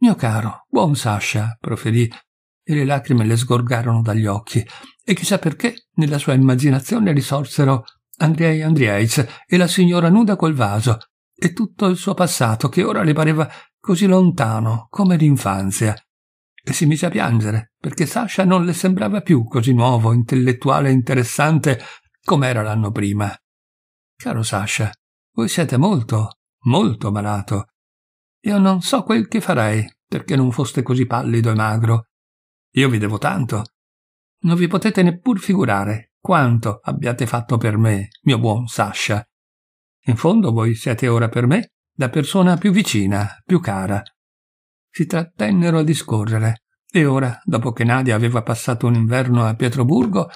Mio caro, buon Sasha, proferì, e le lacrime le sgorgarono dagli occhi, e chissà perché nella sua immaginazione risorsero Andrei Andreiz e la signora nuda col vaso, e tutto il suo passato che ora le pareva così lontano come l'infanzia. E si mise a piangere, perché Sasha non le sembrava più così nuovo, intellettuale e interessante come era l'anno prima. Caro Sasha, voi siete molto, molto malato. Io non so quel che farei perché non foste così pallido e magro. Io vi devo tanto. Non vi potete neppur figurare quanto abbiate fatto per me, mio buon Sasha. In fondo voi siete ora per me la persona più vicina, più cara. Si trattennero a discorrere e ora, dopo che Nadia aveva passato un inverno a Pietroburgo,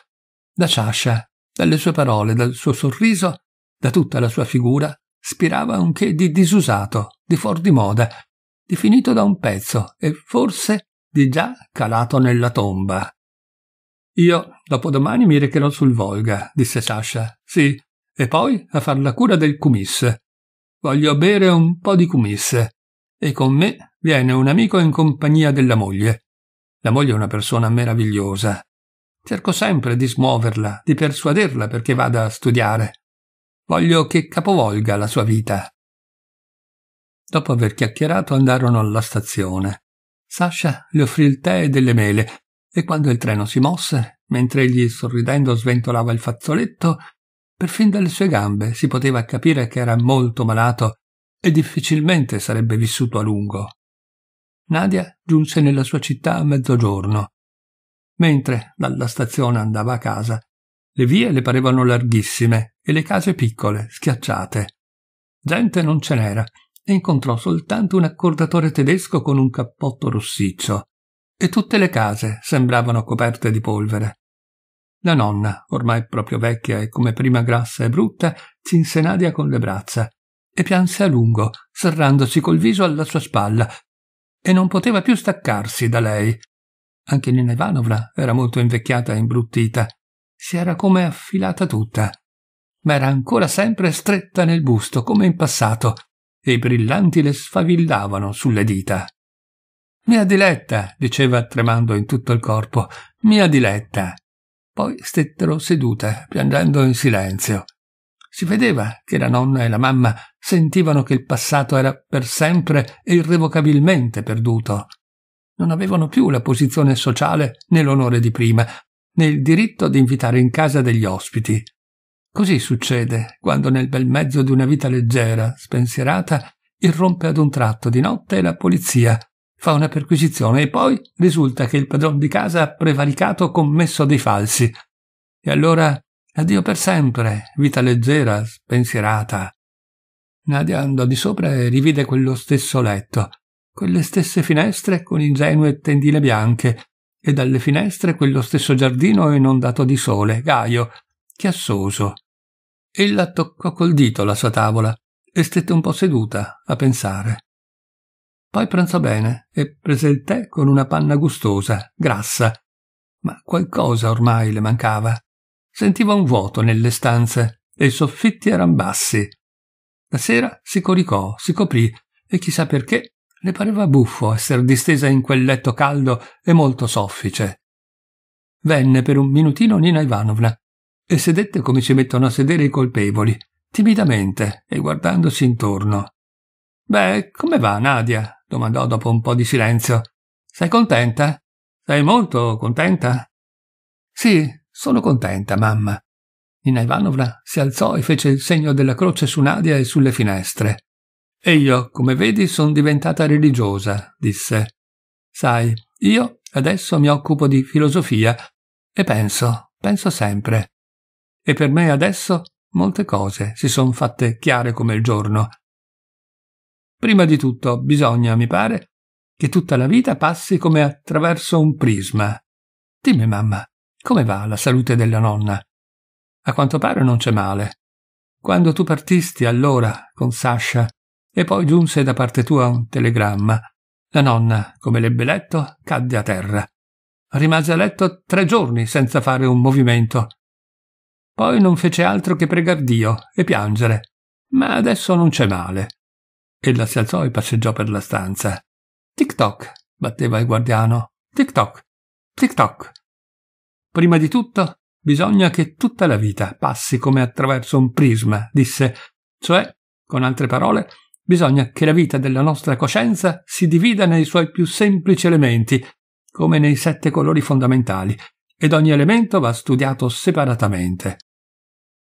da Sasha, dalle sue parole, dal suo sorriso, da tutta la sua figura spirava un che di disusato, di fuor di moda, di finito da un pezzo e forse di già calato nella tomba. Io dopodomani mi recherò sul Volga, disse Sasha. Sì, e poi a far la cura del kumis. Voglio bere un po' di kumis. E con me viene un amico in compagnia della moglie. La moglie è una persona meravigliosa. Cerco sempre di smuoverla, di persuaderla perché vada a studiare. Voglio che capovolga la sua vita. Dopo aver chiacchierato andarono alla stazione. Sasha le offrì il tè e delle mele e quando il treno si mosse, mentre egli sorridendo sventolava il fazzoletto, perfin dalle sue gambe si poteva capire che era molto malato e difficilmente sarebbe vissuto a lungo. Nadia giunse nella sua città a mezzogiorno. Mentre dalla stazione andava a casa, le vie le parevano larghissime e le case piccole, schiacciate. Gente non ce n'era e incontrò soltanto un accordatore tedesco con un cappotto rossiccio. E tutte le case sembravano coperte di polvere. La nonna, ormai proprio vecchia e come prima grassa e brutta, si insenadia con le braccia e pianse a lungo, serrandosi col viso alla sua spalla, e non poteva più staccarsi da lei. Anche Nina Ivanovna era molto invecchiata e imbruttita, si era come affilata tutta, ma era ancora sempre stretta nel busto come in passato, e i brillanti le sfavillavano sulle dita. Mia diletta, diceva tremando in tutto il corpo, mia diletta. Poi stettero sedute, piangendo in silenzio. Si vedeva che la nonna e la mamma sentivano che il passato era per sempre e irrevocabilmente perduto. Non avevano più la posizione sociale né l'onore di prima, né il diritto di invitare in casa degli ospiti. Così succede quando nel bel mezzo di una vita leggera, spensierata, irrompe ad un tratto di notte la polizia, fa una perquisizione e poi risulta che il padron di casa ha prevaricato commesso dei falsi. E allora addio per sempre, vita leggera, spensierata. Nadia andò di sopra e rivide quello stesso letto, quelle stesse finestre con ingenue tendine bianche, e dalle finestre quello stesso giardino inondato di sole, gaio, chiassoso. Ella toccò col dito la sua tavola e stette un po' seduta a pensare. Poi pranzò bene e prese il tè con una panna gustosa, grassa, ma qualcosa ormai le mancava. Sentiva un vuoto nelle stanze e i soffitti eran bassi. La sera si coricò, si coprì e chissà perché le pareva buffo esser distesa in quel letto caldo e molto soffice. Venne per un minutino Nina Ivanovna e sedette come ci mettono a sedere i colpevoli, timidamente e guardandosi intorno. Beh, come va, Nadia? domandò dopo un po' di silenzio. Sei contenta? Sei molto contenta? Sì, sono contenta, mamma. Nina Ivanovna si alzò e fece il segno della croce su Nadia e sulle finestre. E io, come vedi, sono diventata religiosa, disse. Sai, io adesso mi occupo di filosofia e penso, penso sempre. E per me adesso molte cose si sono fatte chiare come il giorno. Prima di tutto bisogna, mi pare, che tutta la vita passi come attraverso un prisma. Dimmi, mamma, come va la salute della nonna? A quanto pare non c'è male. Quando tu partisti allora con Sasha, e poi giunse da parte tua un telegramma. La nonna, come l'ebbe letto, cadde a terra. Rimase a letto tre giorni senza fare un movimento. Poi non fece altro che pregar Dio e piangere. Ma adesso non c'è male. Ella si alzò e passeggiò per la stanza. Tic-toc, batteva il guardiano. Tic-toc, tic-toc. Prima di tutto, bisogna che tutta la vita passi come attraverso un prisma, disse, cioè, con altre parole, Bisogna che la vita della nostra coscienza si divida nei suoi più semplici elementi, come nei sette colori fondamentali, ed ogni elemento va studiato separatamente.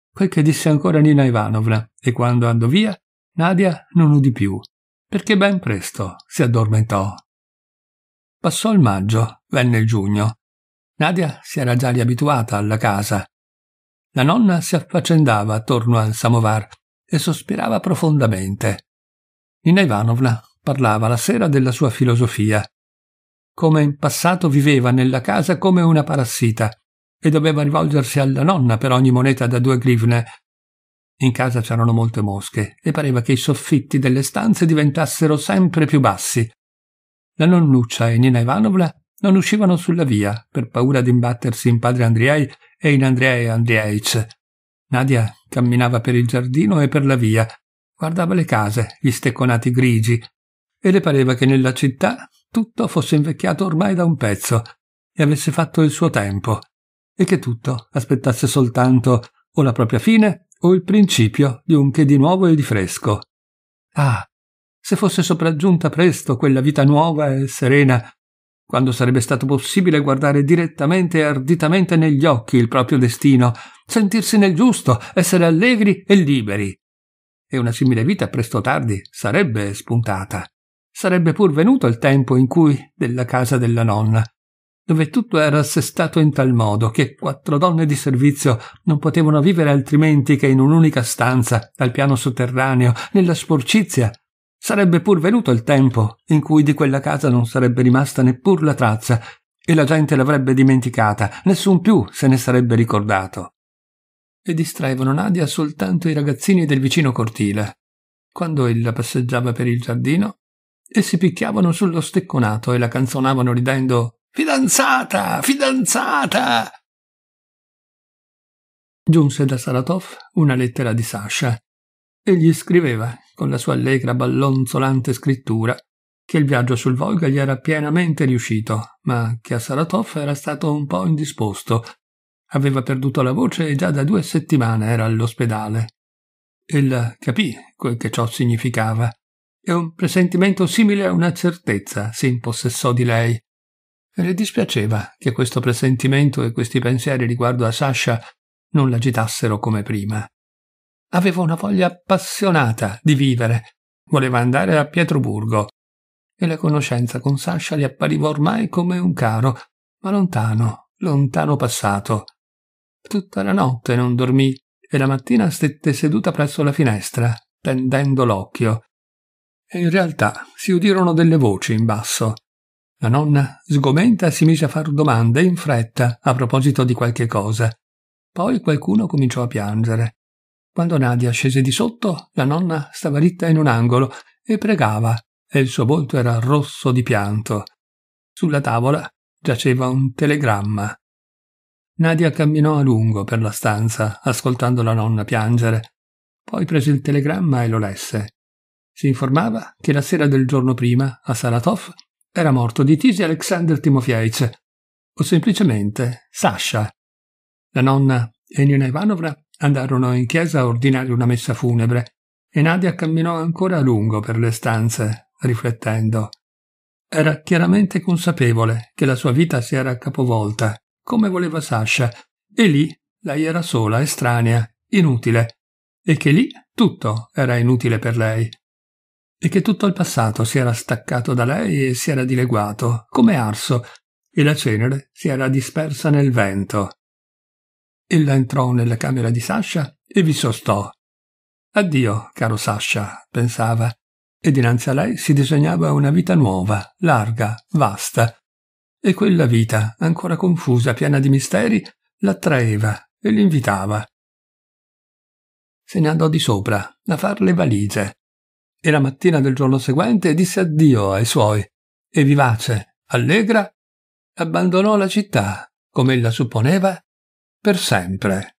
Quel che disse ancora Nina Ivanovna, e quando andò via, Nadia non udì più, perché ben presto si addormentò. Passò il maggio, venne il giugno. Nadia si era già riabituata alla casa. La nonna si affaccendava attorno al samovar e sospirava profondamente. Nina Ivanovna parlava la sera della sua filosofia. Come in passato viveva nella casa come una parassita e doveva rivolgersi alla nonna per ogni moneta da due grivne. In casa c'erano molte mosche e pareva che i soffitti delle stanze diventassero sempre più bassi. La nonnuccia e Nina Ivanovna non uscivano sulla via per paura di imbattersi in padre Andriei e in Andrei Andreievich. Nadia camminava per il giardino e per la via, guardava le case, gli stecconati grigi, e le pareva che nella città tutto fosse invecchiato ormai da un pezzo e avesse fatto il suo tempo, e che tutto aspettasse soltanto o la propria fine o il principio di un che di nuovo e di fresco. Ah, se fosse sopraggiunta presto quella vita nuova e serena, quando sarebbe stato possibile guardare direttamente e arditamente negli occhi il proprio destino, sentirsi nel giusto, essere allegri e liberi e una simile vita presto o tardi sarebbe spuntata. Sarebbe pur venuto il tempo in cui della casa della nonna, dove tutto era assestato in tal modo che quattro donne di servizio non potevano vivere altrimenti che in un'unica stanza, al piano sotterraneo, nella sporcizia. Sarebbe pur venuto il tempo in cui di quella casa non sarebbe rimasta neppur la traccia, e la gente l'avrebbe dimenticata, nessun più se ne sarebbe ricordato e distraevano Nadia soltanto i ragazzini del vicino cortile, quando ella passeggiava per il giardino, e si picchiavano sullo stecconato e la canzonavano ridendo Fidanzata! Fidanzata! Giunse da Saratov una lettera di Sasha. Egli scriveva, con la sua allegra ballonzolante scrittura, che il viaggio sul Volga gli era pienamente riuscito, ma che a Saratov era stato un po' indisposto Aveva perduto la voce e già da due settimane era all'ospedale. Ella capì quel che ciò significava e un presentimento simile a una certezza si impossessò di lei. le dispiaceva che questo presentimento e questi pensieri riguardo a Sasha non l'agitassero come prima. Aveva una voglia appassionata di vivere, voleva andare a Pietroburgo e la conoscenza con Sasha gli appariva ormai come un caro, ma lontano, lontano passato. Tutta la notte non dormì e la mattina stette seduta presso la finestra, tendendo l'occhio. E in realtà si udirono delle voci in basso. La nonna, sgomenta, si mise a far domande in fretta a proposito di qualche cosa. Poi qualcuno cominciò a piangere. Quando Nadia scese di sotto, la nonna stava ritta in un angolo e pregava, e il suo volto era rosso di pianto. Sulla tavola giaceva un telegramma. Nadia camminò a lungo per la stanza, ascoltando la nonna piangere. Poi prese il telegramma e lo lesse. Si informava che la sera del giorno prima, a Saratov, era morto di tisi Alexander Timofeevich, o semplicemente Sasha. La nonna e Nina Ivanovna andarono in chiesa a ordinare una messa funebre e Nadia camminò ancora a lungo per le stanze, riflettendo. Era chiaramente consapevole che la sua vita si era capovolta come voleva Sasha, e lì lei era sola, estranea, inutile, e che lì tutto era inutile per lei, e che tutto il passato si era staccato da lei e si era dileguato, come arso, e la cenere si era dispersa nel vento. Ella entrò nella camera di Sasha e vi sostò. Addio, caro Sasha, pensava, e dinanzi a lei si disegnava una vita nuova, larga, vasta, e quella vita, ancora confusa, piena di misteri, l'attraeva e l'invitava. Se ne andò di sopra a far le valigie e la mattina del giorno seguente disse addio ai suoi e vivace, allegra, abbandonò la città, come ella supponeva, per sempre.